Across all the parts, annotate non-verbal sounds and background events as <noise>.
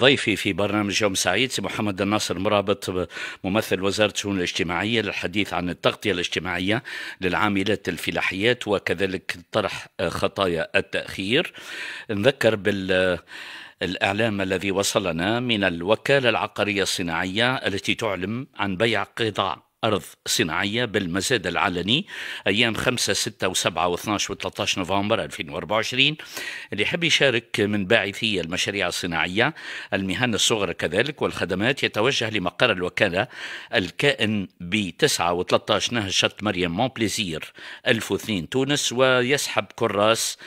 ضيفي في برنامج يوم سعيد سي محمد الناصر مرابط ممثل وزارة الشؤون الاجتماعية للحديث عن التغطية الاجتماعية للعاملات الفلاحيات وكذلك طرح خطايا التأخير نذكر بال الإعلام الذي وصلنا من الوكالة العقارية الصناعية التي تعلم عن بيع قطاع أرض صناعية بالمزاد العلني أيام 5 6 و7 و12 و13 نوفمبر 2024 اللي يحب يشارك من باعثي المشاريع الصناعية المهن الصغرى كذلك والخدمات يتوجه لمقر الوكالة الكائن ب 9 و13 نهر شط مريم مون بليزير 1002 تونس ويسحب كراس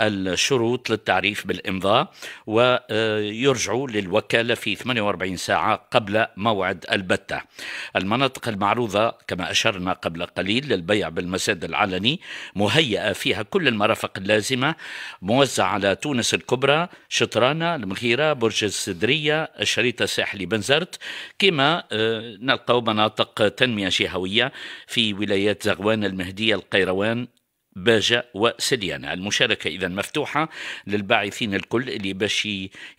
الشروط للتعريف بالإمضاء ويرجعوا للوكالة في 48 ساعة قبل موعد البتة المناطق المعروضة كما أشرنا قبل قليل للبيع بالمساد العلني مهيئة فيها كل المرافق اللازمة موزعة على تونس الكبرى شطرانة المغيرة برج السدرية الشريط الساحلي بنزرت كما آه، نلقوا مناطق تنمية شهوية في ولايات زغوان المهدية القيروان باجة وسديانة المشاركة إذا مفتوحة للباعثين الكل اللي باش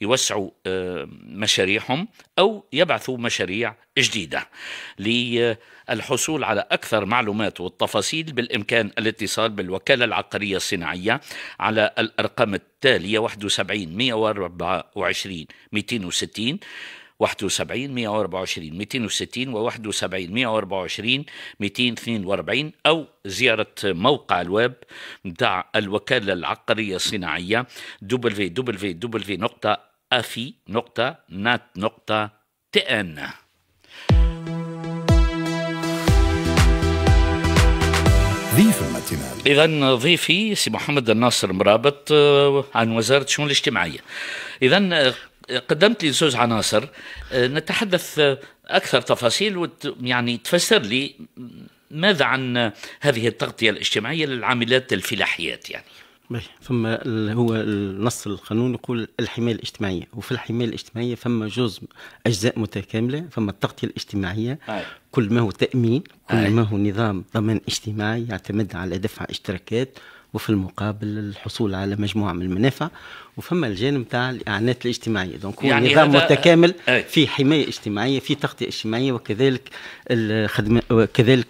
يوسعوا آه، مشاريعهم أو يبعثوا مشاريع جديدة للحصول على أكثر معلومات والتفاصيل بالإمكان الاتصال بالوكالة العقارية الصناعية على الأرقام التالية 71 124 260 71 124 260 و 71 124 242 أو زيارة موقع الويب نتاع الوكالة العقارية الصناعية www.afi.nat.tn ضيف اذا ضيفي سي محمد الناصر مرابط آه، عن وزاره الشؤون الاجتماعيه اذا آه، قدمت لي زوج عناصر آه، نتحدث اكثر تفاصيل وت... يعني تفسر لي ماذا عن هذه التغطيه الاجتماعيه للعاملات الفلاحيات يعني بي. فما هو النص القانون يقول الحمايه الاجتماعيه وفي الحمايه الاجتماعيه فما جزء اجزاء متكامله فما التغطيه الاجتماعيه أي. كل ما هو تامين كل أي. ما هو نظام ضمان اجتماعي يعتمد على دفع اشتراكات وفي المقابل الحصول على مجموعه من المنافع وفما الجانب تاع الاعانات الاجتماعيه دونك هو يعني نظام متكامل في حمايه اجتماعيه في تغطيه اجتماعيه وكذلك الخدمه وكذلك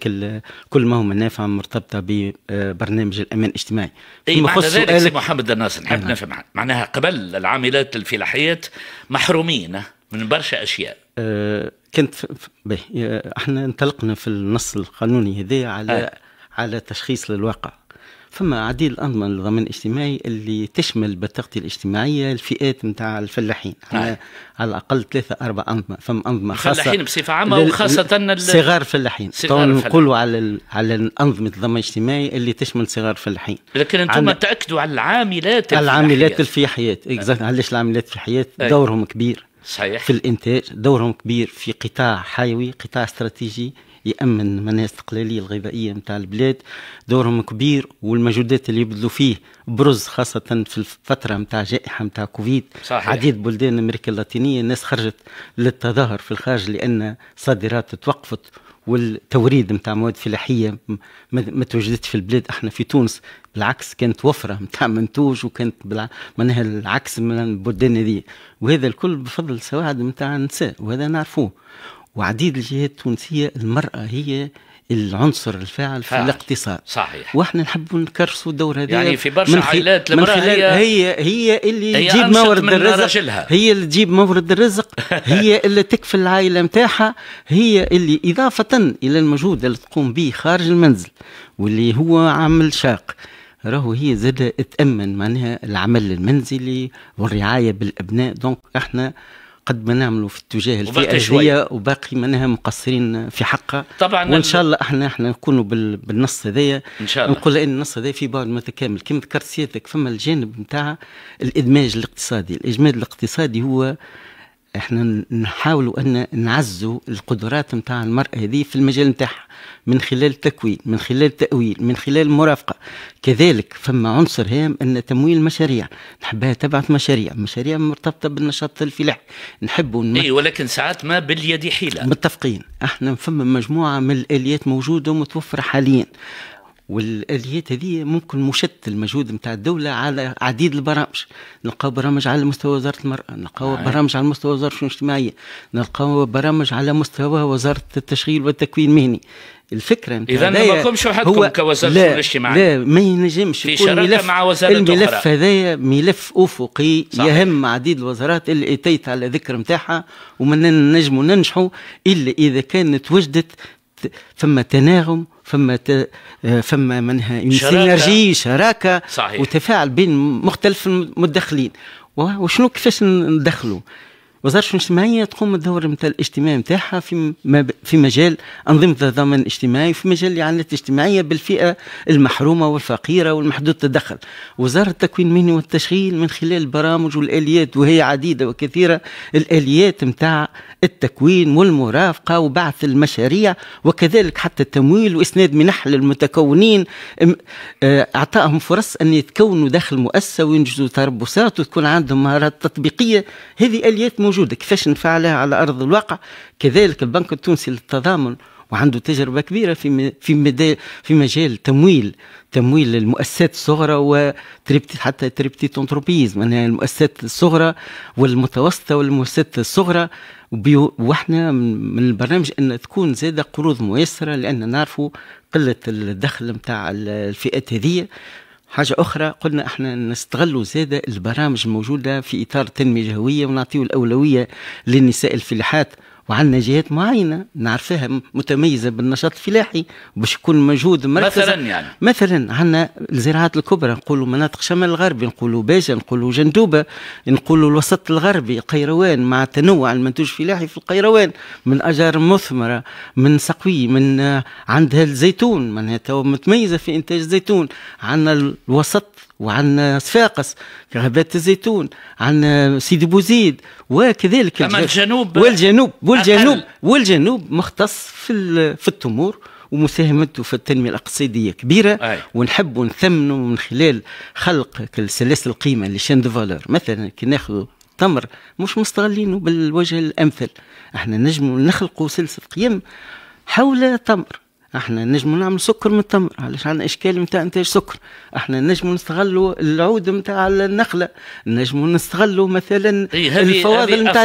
كل ما هو منافع مرتبطه ببرنامج الامان الاجتماعي اي معنى ذلك سي محمد الناصر نحب نعم. نفهم معناها قبل العاملات الفلاحيات محرومين من برشا اشياء أه كنت أه، احنا انطلقنا في النص القانوني هذا على أي. على تشخيص للواقع فما عديد الانظمه للضمان الاجتماعي اللي تشمل بالتغطيه الاجتماعيه الفئات نتاع الفلاحين نعم. على, الاقل ثلاثه اربع انظمه فما انظمه خاصه الفلاحين بصفه عامه لل... وخاصه صغار الفلاحين نقولوا على ال... على انظمه الضمان الاجتماعي اللي تشمل صغار الفلاحين لكن انتم عن... تاكدوا على العاملات العاملات الفلاحيات أه. علاش العاملات الفلاحيات دورهم كبير صحيح في الانتاج دورهم كبير في قطاع حيوي قطاع استراتيجي يامن من الاستقلاليه الغذائيه نتاع البلاد دورهم كبير والمجهودات اللي يبذلوا فيه برز خاصه في الفتره نتاع جائحه نتاع كوفيد صحيح. عديد بلدان امريكا اللاتينيه الناس خرجت للتظاهر في الخارج لان صادرات توقفت والتوريد نتاع مواد فلاحيه ما توجدتش في البلاد احنا في تونس بالعكس كانت وفره نتاع منتوج وكانت معناها العكس من البلدان هذه وهذا الكل بفضل سواعد نتاع النساء وهذا نعرفوه وعديد الجهات التونسيه المراه هي العنصر الفاعل في الاقتصاد صحيح واحنا نحب نكرسوا الدور هذا يعني في برشا عائلات المراه هي هي هي اللي تجيب مورد الرزق رجلها. <laughs> هي اللي تجيب مورد الرزق هي اللي تكفل العائله نتاعها هي اللي اضافه الى المجهود اللي تقوم به خارج المنزل واللي هو عمل شاق راهو هي زادة تامن معناها العمل المنزلي والرعايه بالابناء دونك احنا قد ما نعملوا في اتجاه الفئه هي وباقي منها مقصرين في حقها طبعا وان شاء الله احنا احنا نكونوا بالنص هذايا ان شاء الله نقول ان النص هذايا في بعد متكامل كما ذكرت سيادتك فما الجانب نتاع الادماج الاقتصادي الادماج الاقتصادي هو احنا نحاولوا ان نعزوا القدرات نتاع المراه هذه في المجال نتاعها من خلال التكوين من خلال التاويل من خلال المرافقه كذلك فما عنصر هام ان تمويل مشاريع نحبها تبعث مشاريع مشاريع مرتبطه بالنشاط الفلاحي نحبوا نم... اي ولكن ساعات ما باليد حيله متفقين احنا فما مجموعه من الاليات موجوده ومتوفره حاليا والاليات هذه ممكن مشتت المجهود نتاع الدوله على عديد البرامج نلقاو برامج على مستوى وزاره المراه نلقاو نعم. برامج على مستوى وزاره الشؤون الاجتماعيه نلقاو برامج على مستوى وزاره التشغيل والتكوين المهني الفكره اذا ما قمش وحدكم كوزاره الشؤون الاجتماعيه لا ما ينجمش في شراكه مع وزاره الملف هذايا ملف افقي صحيح. يهم عديد الوزارات اللي اتيت على ذكر نتاعها وما نجموا ننجحوا الا اذا كانت وجدت ثم تناغم فما ت... آه، فما منها سينرجي شراكه صحيح. وتفاعل بين مختلف المدخلين وشنو كيفاش ندخلوا وزاره الشؤون الاجتماعيه تقوم الدور نتاع الاجتماعي نتاعها في في مجال انظمه الضمان الاجتماعي وفي مجال الاعانات الاجتماعيه بالفئه المحرومه والفقيره والمحدود التدخل وزاره التكوين المهني والتشغيل من خلال البرامج والاليات وهي عديده وكثيره الاليات نتاع التكوين والمرافقه وبعث المشاريع وكذلك حتى التمويل واسناد منح للمتكونين اعطائهم آه، فرص ان يتكونوا داخل مؤسسه وينجزوا تربصات وتكون عندهم مهارات تطبيقيه هذه اليات موجوده كيفاش نفعلها على ارض الواقع كذلك البنك التونسي للتضامن وعنده تجربة كبيرة في في في مجال تمويل تمويل المؤسسات الصغرى و حتى تريبتي تونتروبيز يعني المؤسسات الصغرى والمتوسطة والمؤسسات الصغرى واحنا من البرنامج ان تكون زادة قروض ميسرة لان نعرفوا قلة الدخل نتاع الفئات هذه حاجة أخرى قلنا احنا نستغلوا زادة البرامج الموجودة في إطار تنمية جهوية ونعطيو الأولوية للنساء الفلاحات وعندنا جهات معينه نعرفها متميزه بالنشاط الفلاحي باش يكون مجهود مركز مثلا يعني مثلا عندنا الزراعات الكبرى نقولوا مناطق شمال الغربي نقولوا باجه نقولوا جندوبه نقولوا الوسط الغربي قيروان مع تنوع المنتوج الفلاحي في القيروان من اجر مثمره من سقوي من آه، عندها الزيتون معناتها متميزه في انتاج الزيتون عندنا الوسط وعن صفاقس غابات الزيتون عن سيدي بوزيد وكذلك الجنوب والجنوب والجنوب والجنوب والجنوب مختص في في التمور ومساهمته في التنميه الاقتصاديه كبيره أي. ونحب ونثمنه من خلال خلق سلاسل القيمه اللي شين دو فالور مثلا كي ناخذ التمر مش مستغلينه بالوجه الامثل احنا نجم نخلقوا سلسله قيم حول التمر احنا نجمو نعمل سكر من التمر علاش عندنا اشكال نتاع انتاج سكر احنا نجمو نستغلوا العود نتاع النخله نجمو نستغلوا مثلا الفواضل نتاع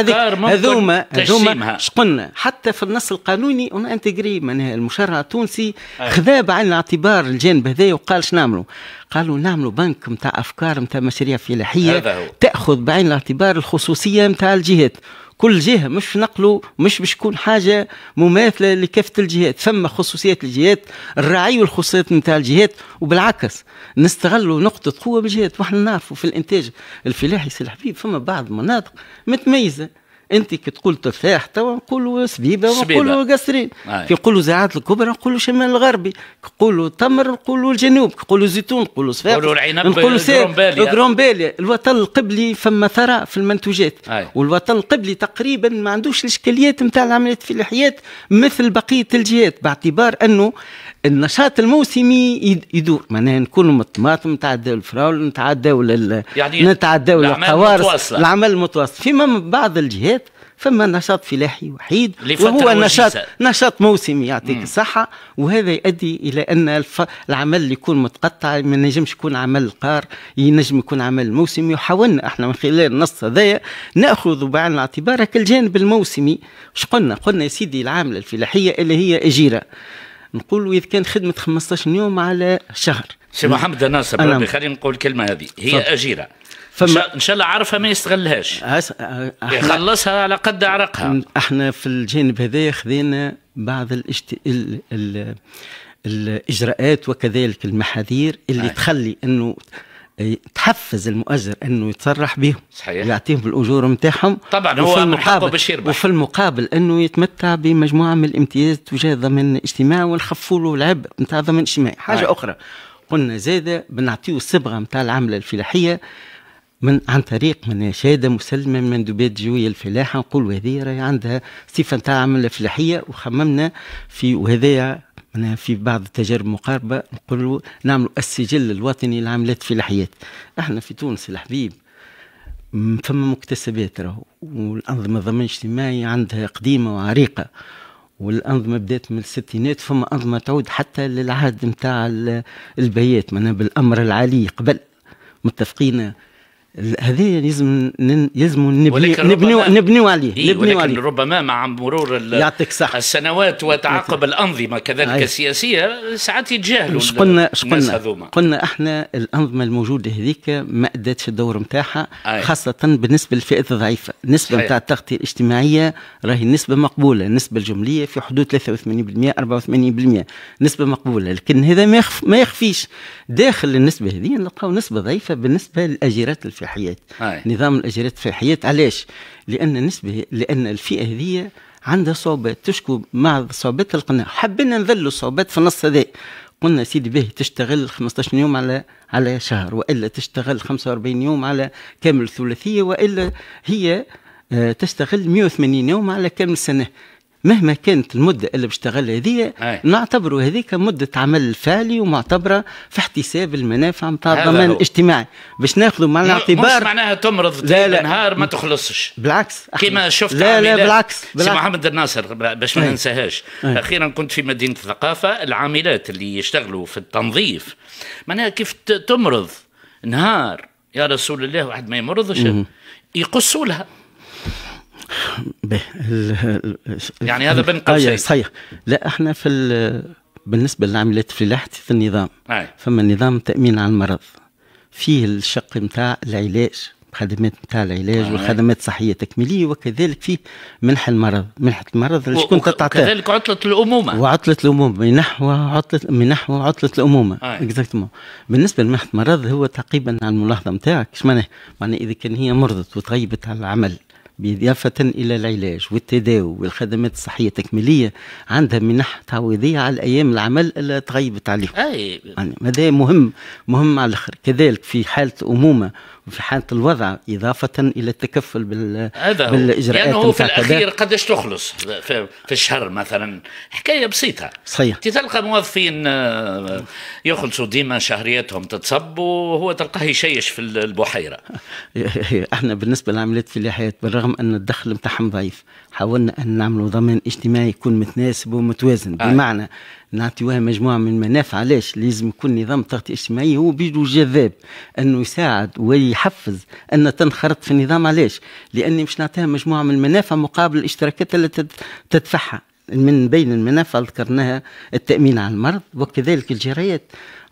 هذوما هذوما شقلنا حتى في النص القانوني اون انتجري معناها المشرع التونسي خذا بعين الاعتبار الجانب هذا وقال شنو نعملوا قالوا نعملوا بنك نتاع افكار نتاع مشاريع فلاحيه تاخذ بعين الاعتبار الخصوصيه نتاع الجهات كل جهه مش نقلوا مش باش تكون حاجه مماثله لكافه الجهات ثم خصوصيات الجهات الرعي والخصوصيات نتاع الجهات وبالعكس نستغلوا نقطه قوه بالجهات واحنا نعرفوا في الانتاج الفلاحي سي الحبيب فما بعض المناطق متميزه انت كي تقول تفاح توا نقولوا سبيبه ونقولوا قصرين كي نقولوا زاعات الكبرى نقولوا شمال الغربي كي نقولوا تمر نقولوا الجنوب كي نقولوا زيتون نقولوا سفاح نقولوا العنب نقولوا الوطن القبلي فما ثراء في المنتوجات والوطن القبلي تقريبا ما عندوش الاشكاليات نتاع العمليات في الحياه مثل بقيه الجهات باعتبار انه النشاط الموسمي يدور معناها نكونوا يعني من الطماطم نتعداو الفراول نتعداو يعني نتعداو القوارص العمل المتواصل فيما بعض الجهات فما نشاط فلاحي وحيد وهو نشاط نشاط موسمي يعطيك الصحة وهذا يؤدي إلى أن الف... العمل اللي يكون متقطع ما نجمش يكون عمل قار ينجم يكون عمل موسمي وحاولنا احنا من خلال النص هذايا ناخذ بعين الاعتبار الجانب الموسمي وش قلنا؟ قلنا يا سيدي العاملة الفلاحية اللي هي أجيرة نقولوا اذا كان خدمه 15 يوم على شهر سي محمد ناصر ربي خلينا نقول الكلمه هذه هي فضل. اجيره فما ان شاء الله عارفها ما يستغلهاش أحنا... يخلصها على قد عرقها احنا في الجانب هذا خذينا بعض الاجت... ال... ال... الاجراءات وكذلك المحاذير اللي أي. تخلي انه تحفز المؤجر انه يتصرح بهم صحيح يعطيهم الاجور نتاعهم طبعا هو المقابل يربح وفي المقابل انه يتمتع بمجموعه من الامتيازات تجاه ضمان اجتماعي ونخفوا له العبء نتاع ضمان اجتماعي آه. حاجه هاي. اخرى قلنا زاده بنعطيه الصبغه نتاع العمله الفلاحيه من عن طريق من شهاده مسلمه من مندوبات جويه الفلاحه نقولوا هذه راهي عندها صفه نتاع عمله فلاحيه وخممنا في وهذايا أنا في بعض التجارب مقاربة نقولوا نعملوا السجل الوطني للعملات في الحياة احنا في تونس الحبيب فما مكتسبات راهو والأنظمة الضمان الاجتماعي عندها قديمة وعريقة والأنظمة بدات من الستينات فما أنظمة تعود حتى للعهد نتاع البيات معناها بالأمر العالي قبل متفقين هذا لازم لازم نبني نبنيو نبنيو عليه نبنيو عليه ربما مع مرور السنوات وتعاقب الانظمه كذلك أيه. السياسيه ساعات يتجاهلوا الناس قلنا قلنا قلنا احنا الانظمه الموجوده هذيك ما ادتش الدور نتاعها أيه. خاصه بالنسبه للفئات الضعيفه النسبه نتاع التغطيه الاجتماعيه راهي نسبه مقبوله النسبه الجمليه في حدود 83% 84% نسبه مقبوله لكن هذا ما يخفيش داخل النسبه هذه نلقاو نسبه ضعيفه بالنسبه للاجيرات الفعليه الحياه نظام الأجرات في الحياه علاش لأن نسبة لأن الفئة هذه عندها صعوبات تشكو مع صعوبات القناة حبينا نذلوا الصعوبات في النص هذا قلنا سيدي باهي تشتغل 15 يوم على على شهر والا تشتغل 45 يوم على كامل ثلاثيه والا هي آه، تشتغل 180 يوم على كامل سنه مهما كانت المده اللي بشتغل هذه نعتبروا هذيك مده عمل فعلي ومعتبره في احتساب المنافع نتاع الضمان الاجتماعي باش ناخذوا مع الاعتبار مش معناها تمرض لا لا نهار ما تخلصش بالعكس كما شفت لا لا بالعكس, بالعكس. سي محمد الناصر باش ما ننساهاش اخيرا كنت في مدينه الثقافه العاملات اللي يشتغلوا في التنظيف معناها كيف تمرض نهار يا رسول الله واحد ما يمرضش يقصوا لها يعني هذا بين قوسين آه صحيح لا احنا في بالنسبه للعمليات الفلاحتي في النظام أي. فما نظام تامين على المرض فيه الشق نتاع العلاج خدمات نتاع العلاج آه. والخدمات الصحيه التكميليه وكذلك فيه منح المرض منحه المرض شكون تعطيها عطله الامومه وعطله الامومه منحوى عطله منحوى عطله الامومه اكزاكتومون بالنسبه لمنحه المرض هو تقريبا على الملاحظه نتاعك اش معناه معناه اذا كان هي مرضت وتغيبت على العمل بإضافة إلى العلاج والتداوي والخدمات الصحية التكميلية عندها منح تعويضية على الأيام العمل اللي تغيبت عليهم أي. يعني مهم مهم على الآخر كذلك في حالة أمومة في حاله الوضع اضافه الى التكفل بال هذا بالاجراءات لانه هو في الاخير قداش تخلص في, الشهر مثلا حكايه بسيطه صحيح تلقى موظفين آه، يخلصوا ديما شهرياتهم تتصب وهو تلقاه يشيش في البحيره <laughs> احنا بالنسبه لعمليات فلاحيات بالرغم ان الدخل نتاعهم ضعيف حاولنا ان نعملوا ضمان اجتماعي يكون متناسب ومتوازن آه. بمعنى نعطيوها مجموعه من المنافع علاش لازم يكون نظام التغطيه الاجتماعيه هو بيدو جذاب انه يساعد ويحفز ان تنخرط في النظام علاش لاني مش نعطيها مجموعه من المنافع مقابل الاشتراكات التي تدفعها من بين المنافع اللي ذكرناها التامين على المرض وكذلك الجرايات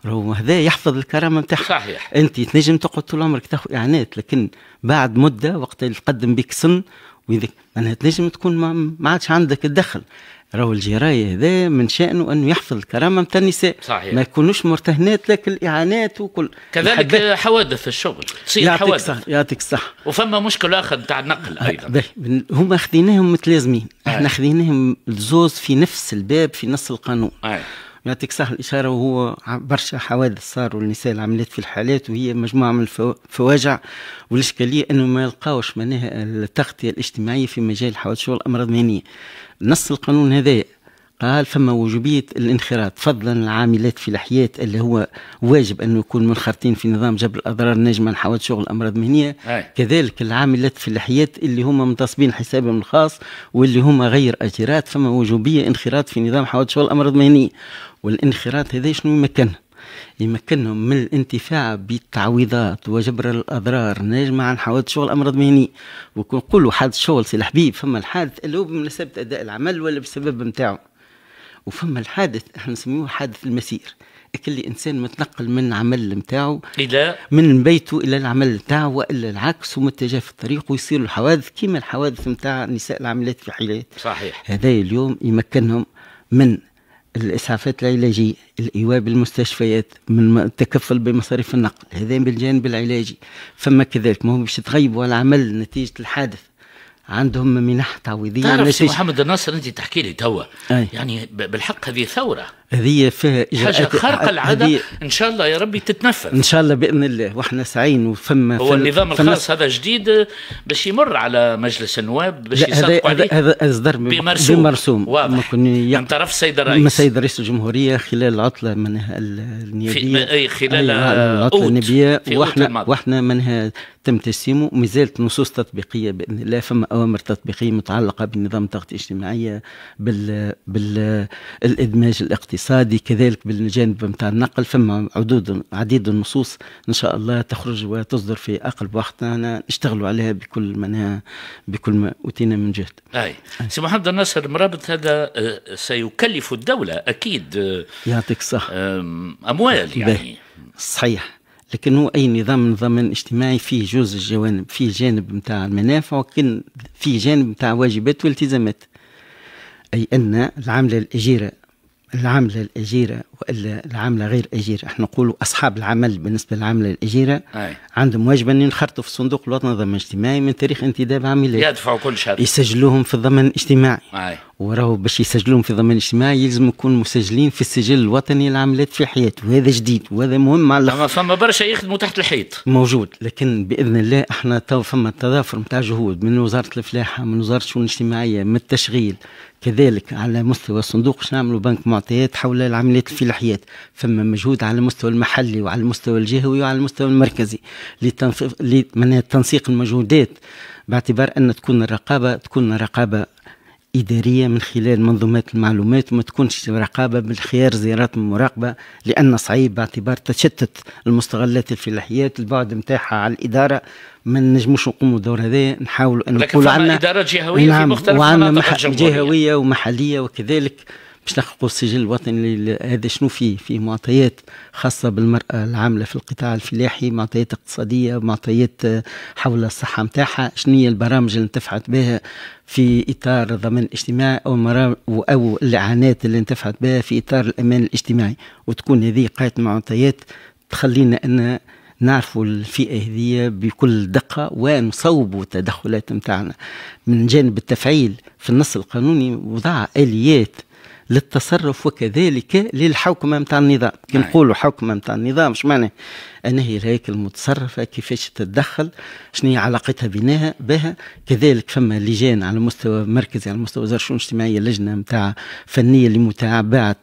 راهو هذا يحفظ الكرامه نتاعك صحيح انت تنجم تقعد طول عمرك تاخذ اعانات لكن بعد مده وقت اللي تقدم بك سن وإذا معناها تنجم تكون ما عادش عندك الدخل راهو الجراية هذا من شأنه أنه يحفظ الكرامة متاع النساء صحيح. ما يكونوش مرتهنات لك الإعانات وكل كذلك حوادث الشغل تصير حوادث يعطيك صح وفما مشكل آخر نتاع النقل آه، أيضا هما خذيناهم متلازمين احنا آه. خذيناهم الزوز في نفس الباب في نفس القانون آه. يعطيك صح الإشارة وهو برشا حوادث صاروا والنساء العاملات في الحالات وهي مجموعة من الفواجع والإشكالية أنه ما يلقاوش معناها التغطية الاجتماعية في مجال حوادث الشغل الامراض المهنيه. نص القانون هذا قال فما وجوبية الانخراط فضلا العاملات في الحياة اللي هو واجب أنه يكون منخرطين في نظام جبر الأضرار ناجمة عن حوادث شغل أمراض مهنية أي. كذلك العاملات في الحياة اللي هم منتصبين حسابهم الخاص واللي هم غير أجيرات فما وجوبية انخراط في نظام حوادث شغل أمراض مهنية والانخراط هذا شنو يمكن يمكنهم من الانتفاع بالتعويضات وجبر الاضرار ناجمه عن حوادث شغل امراض مهني وكل حادث شغل سي الحبيب فما الحادث اللي هو بمناسبه اداء العمل ولا بسبب نتاعو وفما الحادث احنا نسميوه حادث المسير كل انسان متنقل من عمل نتاعو الى من بيته الى العمل نتاعو والا العكس ومتجه في الطريق ويصير الحوادث كما الحوادث نتاع نساء العاملات في حيلات صحيح هذا اليوم يمكنهم من الاسعافات العلاجيه الايواء بالمستشفيات من التكفل بمصاريف النقل هذا بالجانب العلاجي فما كذلك ما هو باش تغيبوا على العمل نتيجه الحادث عندهم منح تعويضيه تعرف سي محمد الناصر انت تحكي لي توا يعني بالحق هذه ثوره هذه فيها حاجه خارقه العاده ان شاء الله يا ربي تتنفذ ان شاء الله باذن الله واحنا سعين وفما هو النظام الخاص هذا جديد باش يمر على مجلس النواب باش يصدقوا عليه هذا اصدر بمرسوم, بمرسوم واضح من طرف السيد الرئيس من السيد رئيس الجمهوريه خلال العطله منها النيابيه اي خلال العطله النيابيه واحنا واحنا منها تم تسليمه وما زالت نصوص تطبيقيه باذن الله فما اوامر تطبيقيه متعلقه بالنظام التغطيه الاجتماعيه بال بالادماج الاقتصادي الاقتصادي كذلك بالجانب نتاع النقل فما عدود عديد النصوص ان شاء الله تخرج وتصدر في اقرب وقت أنا نشتغلوا عليها بكل ما بكل ما اوتينا من جهد. اي سي محمد الناصر المرابط هذا آه، سيكلف الدوله اكيد آه، يعطيك الصحه اموال يعني صحيح لكن هو اي نظام نظام اجتماعي فيه جزء الجوانب فيه جانب نتاع المنافع ولكن فيه جانب نتاع واجبات والتزامات اي ان العمله الاجيره العامله الأجيرة والا العامله غير اجيره احنا نقولوا اصحاب العمل بالنسبه للعامله الاجيره أي. عندهم واجب ان ينخرطوا في صندوق الوطني للضمان الاجتماعي من تاريخ انتداب عملهم يدفعوا كل شهر يسجلوهم في الضمان الاجتماعي أي. وراهو باش يسجلوهم في الضمان الاجتماعي يلزم يكونوا مسجلين في السجل الوطني للعاملات في حياته وهذا جديد وهذا مهم على الاخر فما برشا يخدموا تحت الحيط موجود لكن باذن الله احنا تو فما تضافر نتاع جهود من وزاره الفلاحه من وزاره الشؤون الاجتماعيه من التشغيل كذلك على مستوى الصندوق باش نعملوا بنك معطيات حول العاملات في في الحياة فما مجهود على المستوى المحلي وعلى المستوى الجهوي وعلى المستوى المركزي لتنسيق المجهودات باعتبار أن تكون الرقابة تكون رقابة إدارية من خلال منظومات المعلومات وما تكونش رقابة بالخيار زيارات المراقبة لأن صعيب باعتبار تشتت المستغلات الفلاحيات البعد نتاعها على الإدارة ما نجموش نقوموا الدور هذا نحاولوا أن نقولوا عندنا إدارة جهوية نعم في مختلف مناطق الجمهورية جهوية ومحلية وكذلك باش نحققوا السجل الوطني هذا شنو فيه؟ فيه معطيات خاصة بالمرأة العاملة في القطاع الفلاحي، معطيات اقتصادية، معطيات آه، حول الصحة نتاعها، شنو هي البرامج اللي انتفعت بها في إطار الضمان الاجتماعي أو أو الإعانات اللي انتفعت بها في إطار الأمان الاجتماعي، وتكون هذه قاعدة معطيات تخلينا أن نعرفوا الفئة هذه بكل دقة ونصوبوا التدخلات نتاعنا من جانب التفعيل في النص القانوني وضع آليات للتصرف وكذلك للحوكمه نتاع النظام كي نعم. نقولوا حوكمه نتاع النظام اش معناه أنا الهيكل المتصرفة كيفاش تتدخل شنو هي علاقتها بناها بها كذلك فما لجان على مستوى مركزي على مستوى وزارة الشؤون الاجتماعية لجنة نتاع فنية لمتابعة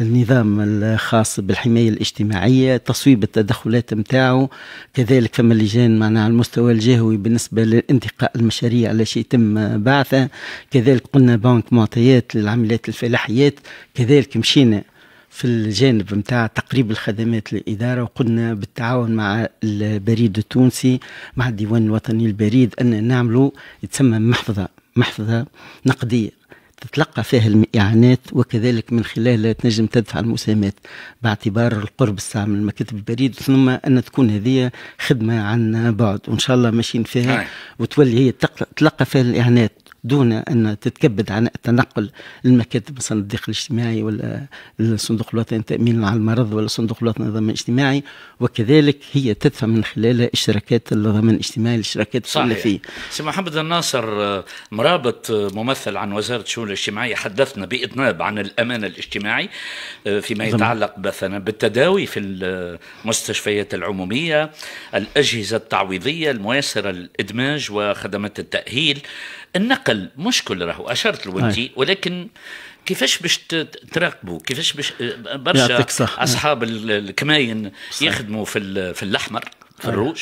النظام الخاص بالحماية الاجتماعية تصويب التدخلات نتاعو كذلك فما لجان معنا على المستوى الجهوي بالنسبة لانتقاء المشاريع على شيء يتم بعثها كذلك قلنا بنك معطيات للعمليات الفلاحيات كذلك مشينا في الجانب نتاع تقريب الخدمات للإدارة وقلنا بالتعاون مع البريد التونسي مع الديوان الوطني البريد أن نعملوا يتسمى محفظة محفظة نقدية تتلقى فيها الاعانات وكذلك من خلالها تنجم تدفع المساهمات باعتبار القرب الساعة من مكاتب البريد ثم أن تكون هذه خدمة عن بعد وإن شاء الله ماشيين فيها نعم. وتولي هي تلقى فيها الإعانات دون ان تتكبد عن التنقل للمكاتب مثلا الضيق الاجتماعي ولا الصندوق الوطني للتامين على المرض ولا الصندوق الوطني للضمان الاجتماعي وكذلك هي تدفع من خلالها اشتراكات الضمان الاجتماعي الاشتراكات التكلفيه. سي محمد الناصر مرابط ممثل عن وزاره الشؤون الاجتماعيه حدثنا باطناب عن الامان الاجتماعي آه، فيما يتعلق مثلا بالتداوي في المستشفيات العموميه الاجهزه التعويضيه الميسره الادماج وخدمات التاهيل النقل مشكل راهو اشرت لوانتي ولكن كيفاش باش تراقبوا كيفاش باش آه، برشا اصحاب الكماين يخدموا في في الاحمر في الروج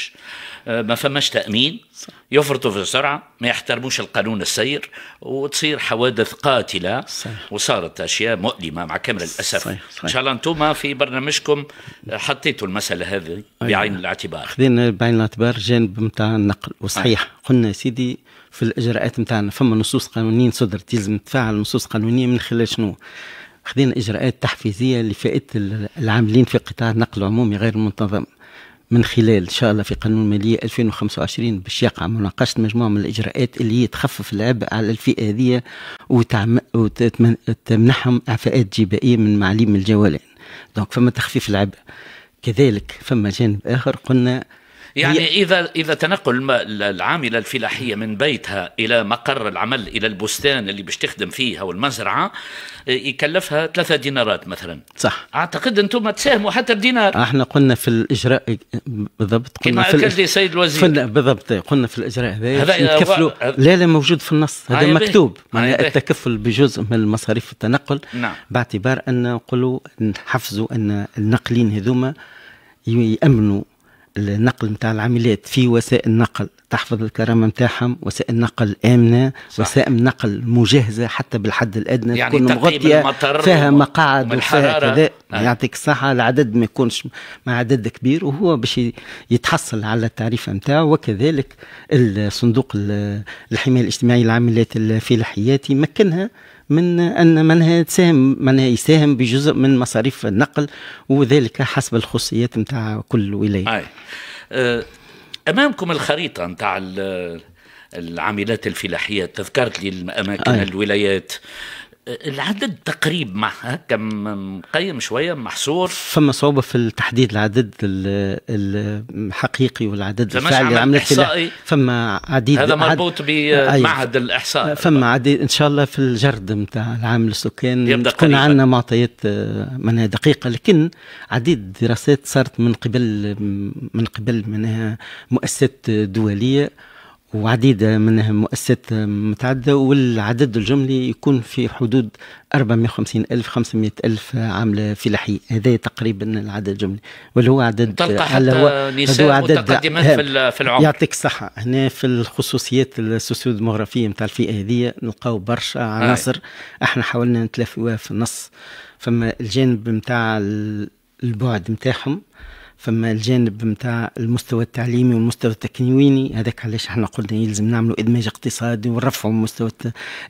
آه، ما فماش تامين يفرطوا في السرعه ما يحترموش القانون السير وتصير حوادث قاتله صحيح. وصارت اشياء مؤلمه مع كامل الاسف صحيح. صحيح. ان شاء الله انتم في برنامجكم آه، حطيتوا المساله هذه أيوة. بعين الاعتبار خذينا بعين الاعتبار جانب نتاع النقل وصحيح قلنا سيدي في الاجراءات نتاعنا فما نصوص قانونيه صدرت يلزم تفعل النصوص قانونيه من خلال شنو خذينا اجراءات تحفيزيه لفئه العاملين في قطاع النقل العمومي غير المنتظم من خلال ان شاء الله في قانون الماليه 2025 باش يقع مناقشه مجموعه من الاجراءات اللي هي تخفف العبء على الفئه هذه وتمنحهم اعفاءات جبائيه من معليم الجوالين دونك فما تخفيف العبء كذلك فما جانب اخر قلنا يعني هي... اذا اذا تنقل العامله الفلاحيه من بيتها الى مقر العمل الى البستان اللي باش تخدم فيه او المزرعه إيه، يكلفها ثلاثة دينارات مثلا صح اعتقد انتم تساهموا حتى بدينار احنا قلنا في الاجراء بالضبط قلنا كما اكد لي سيد الوزير بالضبط قلنا في الاجراء هذا نتكفلوا و... لا لا موجود في النص هذا آه، مكتوب آه، معناها التكفل بجزء من مصاريف التنقل نعم. باعتبار ان نقولوا نحفزوا ان النقلين هذوما يامنوا النقل نتاع العاملات في وسائل نقل تحفظ الكرامة نتاعهم وسائل نقل آمنة صح. وسائل نقل مجهزة حتى بالحد الأدنى يعني تكون مغطية فيها مقاعد وفيها كذا آه. يعطيك الصحة العدد ما يكونش مع عدد كبير وهو باش يتحصل على التعريف نتاعو وكذلك الصندوق الحماية الاجتماعية العاملات الفلاحيات يمكنها من أن منها تساهم منها يساهم بجزء من مصاريف النقل وذلك حسب الخصوصيات نتاع كل ولاية أي. أه، أمامكم الخريطة نتاع العاملات الفلاحية تذكرت لي الأماكن أي. الولايات العدد تقريب معها كم قيم شويه محصور فما صعوبه في التحديد العدد الحقيقي والعدد الفعلي عمل احصائي فما عديد هذا مربوط بمعهد أيوة. الاحصاء فما عديد ان شاء الله في الجرد نتاع العامل السكان تكون عندنا معطيات آه، منها دقيقه لكن عديد دراسات صارت من قبل من قبل منها مؤسسات دوليه وعديد من مؤسسات متعددة والعدد الجملي يكون في حدود 450 ألف 500 ألف عاملة فلاحية هذا تقريبا العدد الجملي واللي هو عدد تلقى حتى هو نساء عدد متقدمات في, العمر يعطيك الصحة هنا في الخصوصيات السوسيو ديموغرافية نتاع الفئة هذه نلقاو برشا عناصر احنا حاولنا نتلافوها في النص فما الجانب نتاع البعد نتاعهم فما الجانب نتاع المستوى التعليمي والمستوى التكويني هذاك علاش احنا قلنا يلزم نعملوا ادماج اقتصادي ونرفعوا مستوى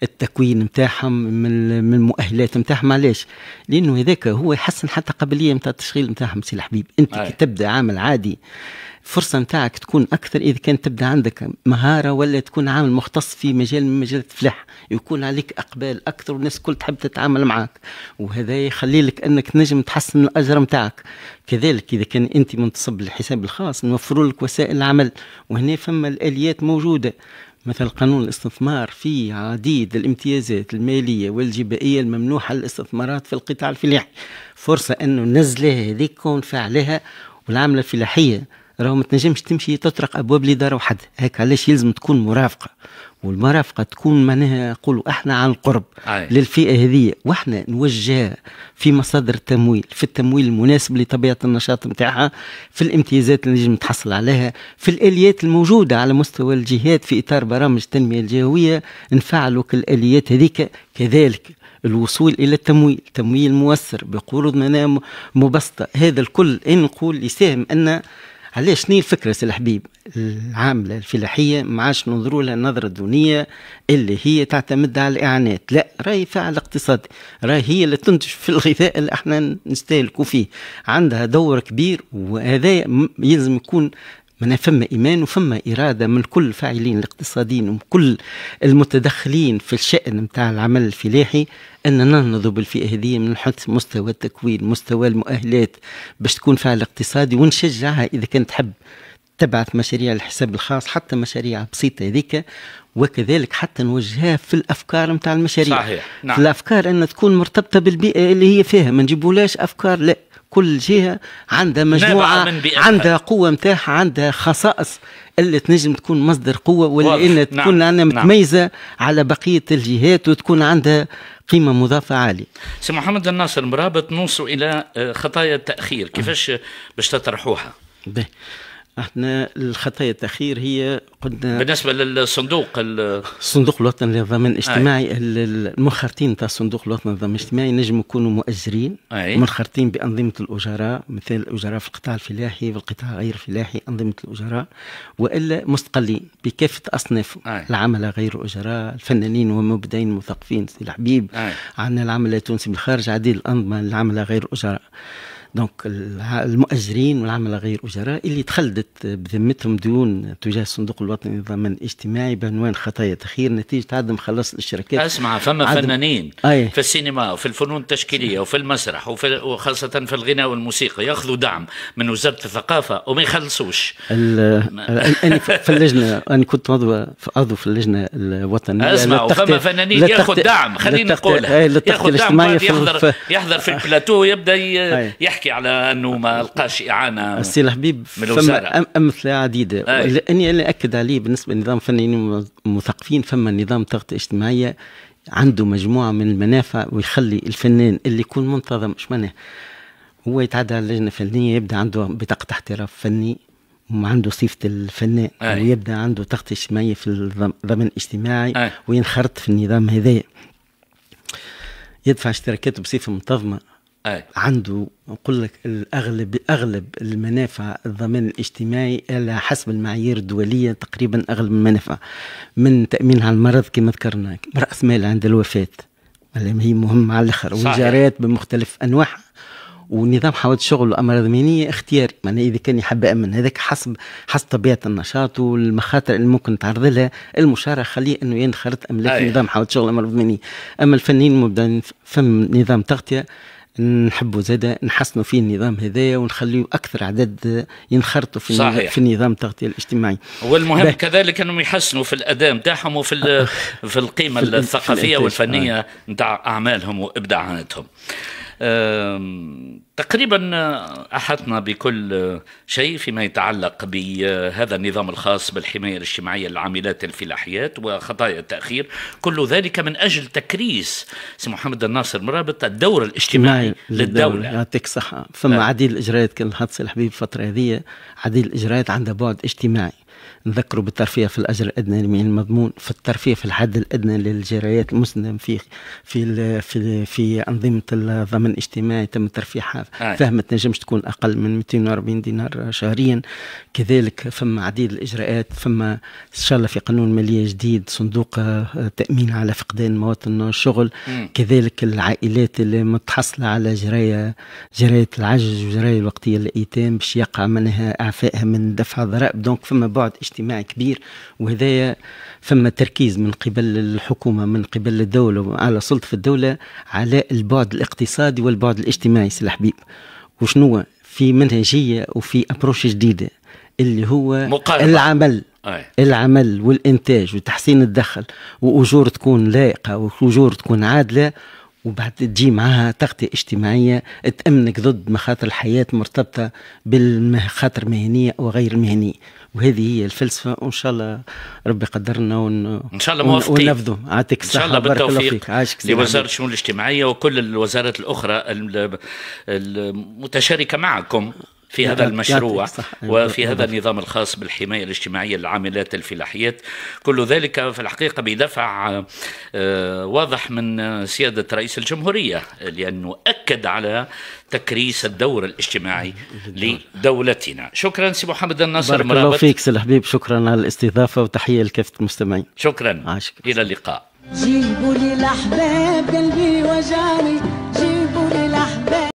التكوين نتاعهم من من المؤهلات نتاعهم علاش؟ لانه هذاك هو يحسن حتى قابليه نتاع التشغيل نتاعهم سي الحبيب انت كي تبدا عامل عادي الفرصه نتاعك تكون اكثر اذا كان تبدا عندك مهاره ولا تكون عامل مختص في مجال من مجالات الفلاح يكون عليك اقبال اكثر والناس الكل تحب تتعامل معك وهذا يخلي لك انك نجم تحسن الاجر نتاعك كذلك اذا كان انت منتصب للحساب الخاص نوفر لك وسائل العمل وهنا فما الاليات موجوده مثل قانون الاستثمار في عديد الامتيازات المالية والجبائية الممنوحة للاستثمارات في القطاع الفلاحي فرصة أنه نزلها هذيك فعلها والعاملة الفلاحية راهو ما تنجمش تمشي تطرق ابواب الاداره وحدها هيك علاش يلزم تكون مرافقه والمرافقه تكون معناها نقولوا احنا عن القرب أي. للفئه هذه واحنا نوجهها في مصادر التمويل في التمويل المناسب لطبيعه النشاط نتاعها في الامتيازات اللي نجم تحصل عليها في الاليات الموجوده على مستوى الجهات في اطار برامج التنميه الجهويه نفعلوا الاليات هذيك كذلك الوصول الى التمويل تمويل مؤثر بقروض مبسطه هذا الكل ان نقول يساهم ان علاش شنو الفكره سي الحبيب العامله الفلاحيه ما عادش ننظروا لها نظره دونيه اللي هي تعتمد على الاعانات لا راهي فعل اقتصادي راهي هي اللي تنتج في الغذاء اللي احنا نستهلكوا فيه عندها دور كبير وهذا يلزم يكون معناها فما ايمان وفما اراده من كل الفاعلين الاقتصاديين ومن كل المتدخلين في الشان نتاع العمل الفلاحي ان ننهضوا بالفئه هذه من حيث مستوى التكوين مستوى المؤهلات باش تكون فاعل اقتصادي ونشجعها اذا كانت تحب تبعث مشاريع الحساب الخاص حتى مشاريع بسيطه هذيك وكذلك حتى نوجهها في الافكار نتاع المشاريع صحيح نعم. في الافكار ان تكون مرتبطه بالبيئه اللي هي فيها ما نجيبولاش افكار لا كل جهه عندها مجموعه عندها قوه نتاعها عندها خصائص اللي تنجم تكون مصدر قوه ولا ان نعم. تكون نعم. عندها متميزه نعم. على بقيه الجهات وتكون عندها قيمه مضافه عاليه. سي محمد الناصر مرابط نوصلوا الى آه، خطايا التاخير كيفاش باش تطرحوها؟ به. احنا الخطايا التاخير هي قلنا بالنسبه للصندوق الصندوق الوطني للضمان الاجتماعي المنخرطين تاع الصندوق الوطني للضمان الاجتماعي نجم يكونوا مؤجرين منخرطين بانظمه الاجراء مثل الاجراء في القطاع الفلاحي في القطاع غير الفلاحي انظمه الاجراء والا مستقلين بكافه اصناف العمل غير الاجراء الفنانين والمبدعين المثقفين سي الحبيب عندنا العمل التونسي بالخارج عديد الانظمه العمل غير الاجراء دونك المؤجرين والعمل غير أجراء اللي تخلدت بذمتهم ديون تجاه الصندوق الوطني للضمان الاجتماعي بعنوان خطايا تخير نتيجة عدم خلاص الاشتراكات اسمع فما فنانين أي. في السينما وفي الفنون التشكيلية وفي المسرح وفي وخاصة في الغناء والموسيقى ياخذوا دعم من وزارة الثقافة وما يخلصوش أنا في اللجنة أنا كنت عضو عضو في اللجنة الوطنية اسمع فما فنانين ياخذ دعم خليني نقولها ياخذ دعم يحضر في البلاتو ويبدا يحكي يحكي على انه ما لقاش اعانه السي الحبيب من الوزاره امثله عديده لاني انا اكد عليه بالنسبه لنظام فنيين مثقفين فما نظام تغطيه اجتماعيه عنده مجموعه من المنافع ويخلي الفنان اللي يكون منتظم اش معناه هو يتعدى على اللجنه الفنيه يبدا عنده بطاقه احتراف فني عنده صفة الفنان أي. ويبدأ عنده تغطية اجتماعية في الضمان الاجتماعي أي. وينخرط في النظام هذايا يدفع اشتراكاته بصفة منتظمة أي. عنده نقول لك الاغلب اغلب المنافع الضمان الاجتماعي على حسب المعايير الدوليه تقريبا اغلب المنافع من تامين على المرض كما ذكرنا راس مال عند الوفاه هي مهمه على الاخر والجاريات بمختلف انواعها ونظام حوادث الشغل وامراض مهنيه اختياري معناها اذا كان يحب امن هذاك حسب حسب طبيعه النشاط والمخاطر اللي ممكن تعرض لها المشارع خليه انه ينخرط املاك في نظام حوادث الشغل وامراض مهنيه اما الفنيين فم نظام تغطيه نحبوا زادا نحسنوا فيه النظام هذا ونخليه اكثر عدد ينخرطوا في صحيح. في النظام التغطيه الاجتماعي والمهم كذلك انهم يحسنوا في الاداء نتاعهم وفي آه. في القيمه الثقافيه والفنيه نتاع اعمالهم وابداعاتهم تقريبا احطنا بكل شيء فيما يتعلق بهذا النظام الخاص بالحمايه الاجتماعيه للعاملات الفلاحيات وخطايا التاخير كل ذلك من اجل تكريس سي محمد الناصر مرابط الدور الاجتماعي للدوله يعطيك الصحه فما آه. عديد الاجراءات كان الحد الحبيب الفتره هذه عديد الاجراءات عندها بعد اجتماعي نذكروا بالترفيه في الاجر الادنى من يعني المضمون في الترفيه في الحد الادنى للجرايات المسلم في في في, في انظمه الضمان الاجتماعي تم ترفيعها آه. فهمة تنجمش تكون اقل من 240 دينار شهريا كذلك فما عديد الاجراءات فما ان شاء الله في قانون ماليه جديد صندوق آه، تامين على فقدان مواطن الشغل كذلك العائلات اللي متحصله على جرايه جرايه العجز وجرايه الوقتيه للايتام باش يقع منها اعفائها من دفع الضرائب دونك فما بعد اجتماعي كبير وهذايا فما تركيز من قبل الحكومه من قبل الدوله على سلطه الدوله على البعد الاقتصادي والبعد الاجتماعي سي الحبيب وشنو في منهجيه وفي ابروش جديده اللي هو مقاربة. العمل أي. العمل والانتاج وتحسين الدخل واجور تكون لائقه واجور تكون عادله وبعد تجي معها تغطية اجتماعية تأمنك ضد مخاطر الحياة مرتبطة بالمخاطر المهنية وغير المهنية وهذه هي الفلسفة وإن شاء الله ربي قدرنا ون... إن شاء الله موافقين ونفذوا عاتك إن شاء الله بالتوفيق لوزارة الشؤون الاجتماعية وكل الوزارات الأخرى المتشاركة معكم في هذا المشروع وفي هذا النظام الخاص بالحماية الاجتماعية للعاملات الفلاحيات كل ذلك في الحقيقة بدفع آه، واضح من سيادة رئيس الجمهورية لأنه أكد على تكريس الدور الاجتماعي لدولتنا شكرا سي محمد الناصر بارك الله فيك سي الحبيب شكرا على الاستضافة وتحية لكافة المستمعين شكرا عشك. إلى اللقاء جيبوا لي الأحباب قلبي وجعني جيبوا لي الأحباب